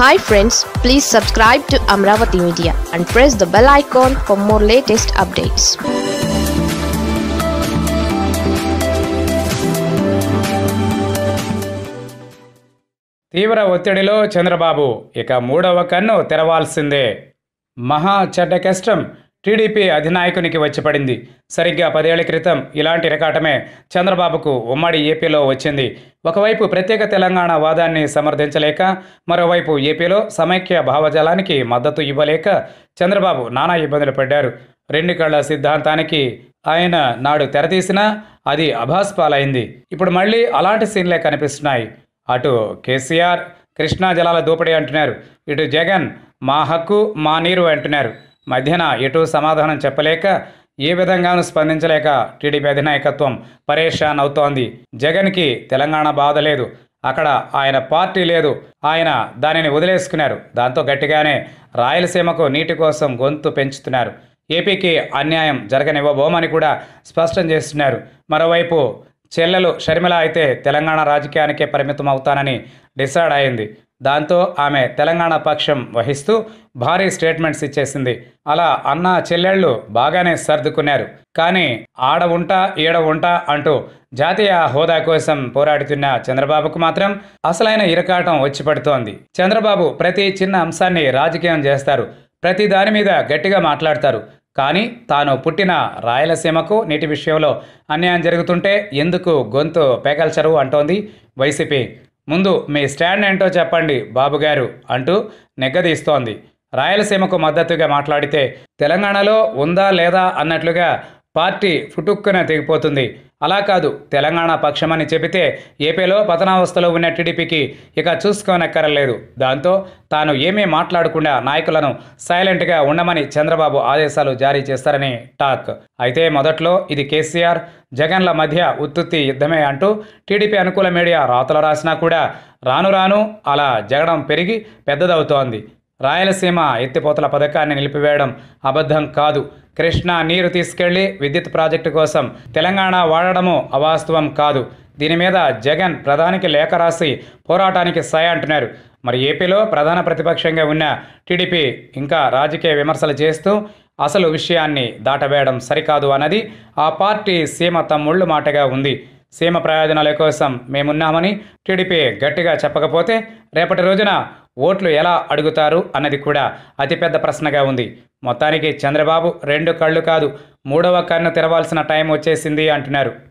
hi friends please subscribe to Amaravati media and press the bell icon for more latest updates తీవ్ర ఒత్తిడిలో చంద్రబాబు ఇక మూడవ కన్ను తెరవాల్సిందే మహా చెడ్డ కష్టం టీడీపీ అధినాయకునికి వచ్చి పడింది సరిగ్గా పదేళ్ల క్రితం ఇలాంటి రికాటమే చంద్రబాబుకు ఉమ్మడి ఏపీలో వచ్చింది ఒకవైపు ప్రత్యేక తెలంగాణ వాదాన్ని సమర్థించలేక మరోవైపు ఏపీలో సమైక్య భావజాలానికి మద్దతు ఇవ్వలేక చంద్రబాబు నానా ఇబ్బందులు పడ్డారు రెండు కళ్ళ సిద్ధాంతానికి ఆయన నాడు తెరతీసినా అది అభాస్ పాలైంది ఇప్పుడు మళ్ళీ అలాంటి సీన్లే కనిపిస్తున్నాయి అటు కేసీఆర్ కృష్ణా జలాల దోపిడీ అంటున్నారు ఇటు జగన్ మా హక్కు మా నీరు అంటున్నారు మధ్యన ఎటు సమాధానం చెప్పలేక ఏ విధంగానూ స్పందించలేక టీడీపీ అధినాయకత్వం పరేషాన్ అవుతోంది జగన్కి తెలంగాణ బాధ లేదు అక్కడ ఆయన పార్టీ లేదు ఆయన దానిని వదిలేసుకున్నారు దాంతో గట్టిగానే రాయలసీమకు నీటి కోసం గొంతు పెంచుతున్నారు ఏపీకి అన్యాయం జరగనివ్వబోమని కూడా స్పష్టం చేస్తున్నారు మరోవైపు చెల్లెలు షర్మిల అయితే తెలంగాణ రాజకీయానికే పరిమితం అవుతానని డిసైడ్ అయింది దాంతో ఆమె తెలంగాణ పక్షం వహిస్తూ భారీ స్టేట్మెంట్స్ ఇచ్చేసింది అలా అన్న చెల్లెళ్ళు బాగానే సర్దుకున్నారు కానీ ఆడ ఉంటా ఈడ ఉంటా అంటూ జాతీయ హోదా కోసం పోరాడుతున్న చంద్రబాబుకు మాత్రం అసలైన ఇరకాటం వచ్చి పడుతోంది చంద్రబాబు ప్రతి చిన్న అంశాన్ని రాజకీయం చేస్తారు ప్రతి దాని మీద గట్టిగా మాట్లాడతారు కానీ తాను పుట్టిన రాయలసీమకు నీటి విషయంలో అన్యాయం జరుగుతుంటే ఎందుకు గొంతు పేకల్చరు అంటోంది వైసీపీ ముందు మీ స్టాండ్ ఏంటో చెప్పండి బాబుగారు అంటూ నెగ్గదీస్తోంది రాయలసీమకు మద్దతుగా మాట్లాడితే తెలంగాణలో ఉందా లేదా అన్నట్లుగా పార్టీ ఫుటుక్కున తెగిపోతుంది అలా కాదు తెలంగాణ పక్షమని చెబితే ఏపీలో పతనావస్థలో ఉన్న టీడీపీకి ఇక చూసుకోనక్కరలేదు దాంతో తాను ఏమీ మాట్లాడకుండా నాయకులను సైలెంట్గా ఉండమని చంద్రబాబు ఆదేశాలు జారీ చేస్తారని టాక్ అయితే మొదట్లో ఇది కేసీఆర్ జగన్ల మధ్య ఉత్తుత్తి యుద్ధమే అంటూ టీడీపీ అనుకూల మీడియా రాతలు రాసినా కూడా రాను రాను అలా జగడం పెరిగి పెద్దదవుతోంది రాయలసీమ ఎత్తిపోతల పథకాన్ని నిలిపివేయడం అబద్ధం కాదు కృష్ణా నీరు తీసుకెళ్లి విద్యుత్ ప్రాజెక్టు కోసం తెలంగాణ వాడడము అవాస్తవం కాదు దీని మీద జగన్ ప్రధానికి లేఖ రాసి పోరాటానికి సాయ అంటున్నారు మరి ఏపీలో ప్రధాన ప్రతిపక్షంగా ఉన్న టీడీపీ ఇంకా రాజకీయ విమర్శలు చేస్తూ అసలు విషయాన్ని దాటవేయడం సరికాదు అన్నది ఆ పార్టీ సీమ తమ్ముళ్ళు మాటగా ఉంది సీమ ప్రయోజనాల కోసం మేమున్నామని టీడీపీ గట్టిగా చెప్పకపోతే రేపటి రోజున ఓట్లు ఎలా అడుగుతారు అన్నది కూడా అతిపెద్ద ప్రశ్నగా ఉంది మొత్తానికి చంద్రబాబు రెండు కళ్ళు కాదు మూడవ కన్ను తెరవాల్సిన టైం వచ్చేసింది అంటున్నారు